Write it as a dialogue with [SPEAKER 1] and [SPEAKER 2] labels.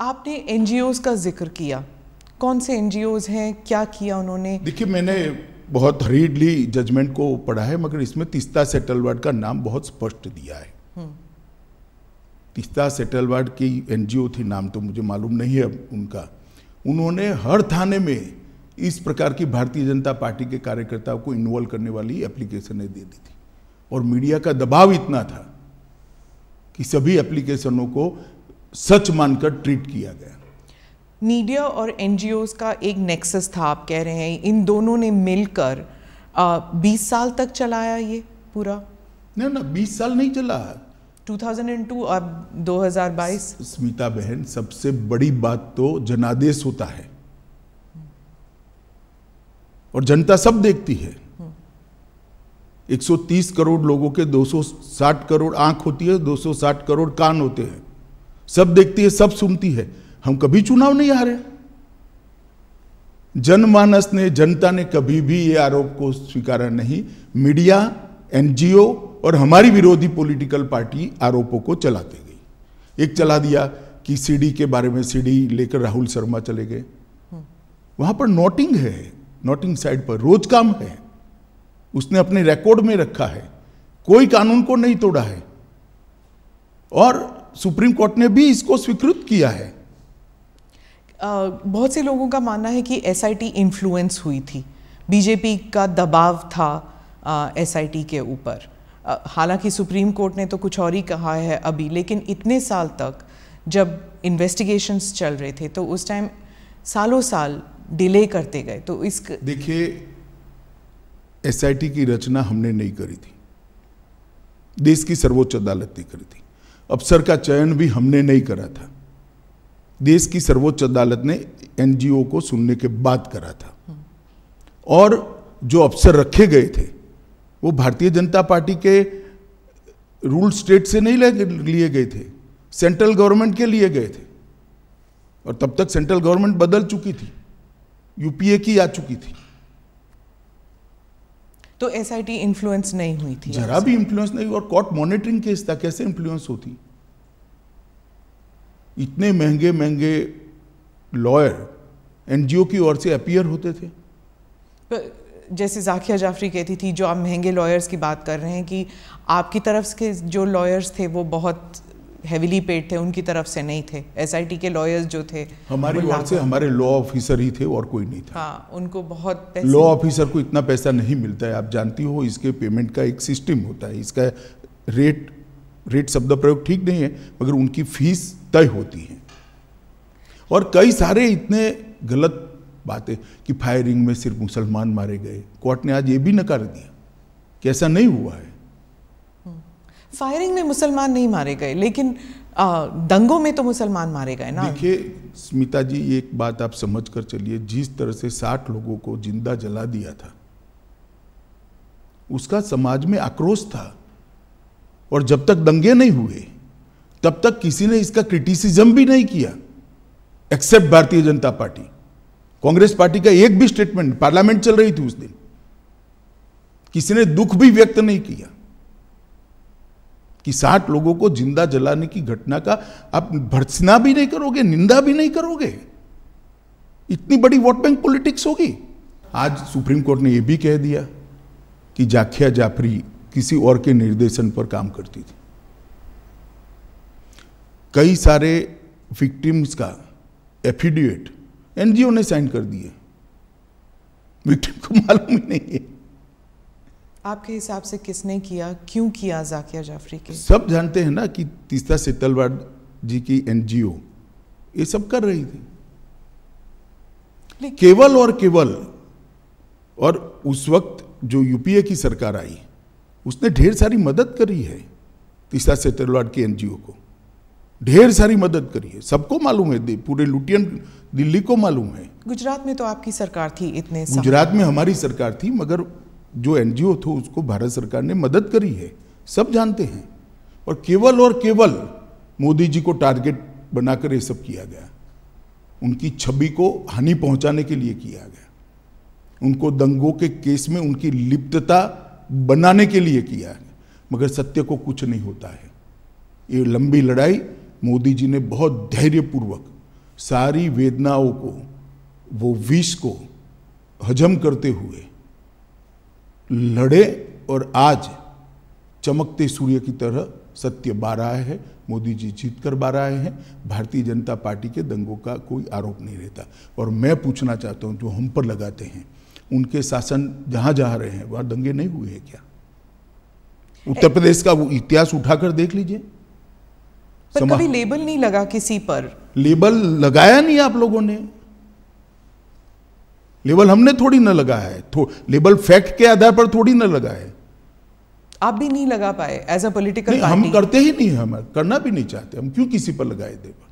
[SPEAKER 1] आपने एन का जिक्र किया कौन से एन हैं क्या किया उन्होंने
[SPEAKER 2] देखिए मैंने बहुत हरीडली जजमेंट को पढ़ा है मगर इसमें तिस्ता सेटलवर्ड का नाम बहुत स्पष्ट दिया है हम्म। तिस्ता सेटलवर्ड की एन थी नाम तो मुझे मालूम नहीं है उनका उन्होंने हर थाने में इस प्रकार की भारतीय जनता पार्टी के कार्यकर्ताओं को इन्वॉल्व करने वाली एप्लीकेशनें दे दी थी और मीडिया का दबाव इतना था कि सभी एप्लीकेशनों को सच मानकर ट्रीट किया गया
[SPEAKER 1] मीडिया और एनजीओस का एक नेक्सस था आप कह रहे हैं इन दोनों ने मिलकर बीस साल तक चलाया ये पूरा नहीं ना
[SPEAKER 2] बीस साल नहीं चला 2002 अब 2022 स्मिता बहन सबसे बड़ी बात तो जनादेश होता है और जनता सब देखती है 130 करोड़ लोगों के 260 करोड़ आंख होती है 260 करोड़ कान होते हैं सब देखती है सब सुनती है हम कभी चुनाव नहीं हारे जनमानस ने जनता ने कभी भी ये आरोप को स्वीकारा नहीं मीडिया एनजीओ और हमारी विरोधी पॉलिटिकल पार्टी आरोपों को चलाते गई एक चला दिया कि सीडी के बारे में सीडी लेकर राहुल शर्मा चले गए वहां पर नोटिंग है नोटिंग साइड पर रोज काम है उसने अपने रिकॉर्ड में रखा है कोई कानून को नहीं तोड़ा है और सुप्रीम कोर्ट ने भी इसको स्वीकृत किया है
[SPEAKER 1] बहुत से लोगों का मानना है कि एस इन्फ्लुएंस हुई थी बीजेपी का दबाव था एस के ऊपर हालांकि सुप्रीम कोर्ट ने तो कुछ और ही कहा है अभी लेकिन इतने साल तक जब इन्वेस्टिगेशंस चल रहे थे तो उस टाइम सालों साल डिले करते गए तो इस
[SPEAKER 2] देखिए एसआईटी की रचना हमने नहीं करी थी देश की सर्वोच्च अदालत ने करी थी अफसर का चयन भी हमने नहीं करा था देश की सर्वोच्च अदालत ने एनजीओ को सुनने के बाद करा था और जो अफसर रखे गए थे वो भारतीय जनता पार्टी के रूल स्टेट से नहीं लिए गए थे सेंट्रल गवर्नमेंट के लिए गए थे और तब तक सेंट्रल गवर्नमेंट बदल चुकी थी यूपीए की आ चुकी थी
[SPEAKER 1] तो एस आई टी इन्फ्लुएंस नहीं हुई
[SPEAKER 2] थी जरा भी इन्फ्लुएंस नहीं और कोर्ट मॉनिटरिंग केस था कैसे इन्फ्लुएंस होती इतने महंगे महंगे लॉयर एनजीओ की ओर से अपियर होते थे
[SPEAKER 1] पर जैसे जाकिया जाफरी कहती थी जो आप महंगे लॉयर्स की बात कर रहे हैं कि आपकी तरफ के जो लॉयर्स थे वो बहुत हैविली पेड थे उनकी तरफ से नहीं थे एस के लॉयर्स जो थे हमारी ओर से हमारे
[SPEAKER 2] लॉ ऑफिसर ही थे और कोई नहीं
[SPEAKER 1] था हाँ उनको बहुत लॉ
[SPEAKER 2] ऑफिसर को इतना पैसा नहीं मिलता है आप जानती हो इसके पेमेंट का एक सिस्टम होता है इसका रेट रेट शब्द प्रयोग ठीक नहीं है मगर उनकी फीस तय होती है और कई सारे इतने गलत बातें कि फायरिंग में सिर्फ मुसलमान मारे गए कोर्ट ने आज ये भी नकार दिया कि ऐसा नहीं हुआ है
[SPEAKER 1] फायरिंग में मुसलमान नहीं मारे गए लेकिन आ, दंगों में तो मुसलमान मारे गए ना देखिए
[SPEAKER 2] स्मिता जी एक बात आप समझ कर चलिए जिस तरह से साठ लोगों को जिंदा जला दिया था उसका समाज में आक्रोश था और जब तक दंगे नहीं हुए तब तक किसी ने इसका क्रिटिसिज्म भी नहीं किया एक्सेप्ट भारतीय जनता पार्टी कांग्रेस पार्टी का एक भी स्टेटमेंट पार्लियामेंट चल रही थी उस दिन किसी ने दुख भी व्यक्त नहीं किया कि साठ लोगों को जिंदा जलाने की घटना का आप भर्सना भी नहीं करोगे निंदा भी नहीं करोगे इतनी बड़ी वोट बैंक पॉलिटिक्स होगी आज सुप्रीम कोर्ट ने यह भी कह दिया कि जाखिया जाफरी किसी और के निर्देशन पर काम करती थी कई सारे विक्टिम्स का एफिडेविट एनजीओ ने साइन कर दिए विक्टिम को मालूम ही नहीं है
[SPEAKER 1] आपके हिसाब से किसने किया क्यों किया जाकिया जाफरी
[SPEAKER 2] के सब जानते हैं ना कि तीसरा सितलवाड़ जी की एनजीओ ये सब कर रही थी केवल और केवल और उस वक्त जो यूपीए की सरकार आई उसने ढेर सारी मदद करी है तीसरा सेटेलाइट के एनजीओ को ढेर सारी मदद करी है सबको मालूम है पूरे लुटियन दिल्ली को मालूम है
[SPEAKER 1] गुजरात में तो आपकी सरकार थी इतने गुजरात में
[SPEAKER 2] हमारी सरकार थी मगर जो एनजीओ थे उसको भारत सरकार ने मदद करी है सब जानते हैं और केवल और केवल मोदी जी को टारगेट बनाकर ये सब किया गया उनकी छवि को हानि पहुंचाने के लिए किया गया उनको दंगों के केस में उनकी लिप्तता बनाने के लिए किया है मगर सत्य को कुछ नहीं होता है ये लंबी लड़ाई मोदी जी ने बहुत धैर्यपूर्वक सारी वेदनाओं को वो विष को हजम करते हुए लड़े और आज चमकते सूर्य की तरह सत्य बार आए हैं मोदी जी जीत कर बार आए हैं भारतीय जनता पार्टी के दंगों का कोई आरोप नहीं रहता और मैं पूछना चाहता हूं जो हम पर लगाते हैं उनके शासन जहां जा रहे हैं वहां दंगे नहीं हुए हैं क्या उत्तर प्रदेश का वो इतिहास उठाकर देख लीजिए पर कभी लेबल नहीं लगा किसी पर लेबल लगाया नहीं आप लोगों ने लेबल हमने थोड़ी ना लगा है लेबल फैक्ट के आधार पर थोड़ी ना लगा है
[SPEAKER 1] आप भी नहीं लगा पाए एज
[SPEAKER 2] अ पोलिटिकल हम करते ही नहीं हम करना भी नहीं चाहते हम क्यों किसी पर लगाए लेबल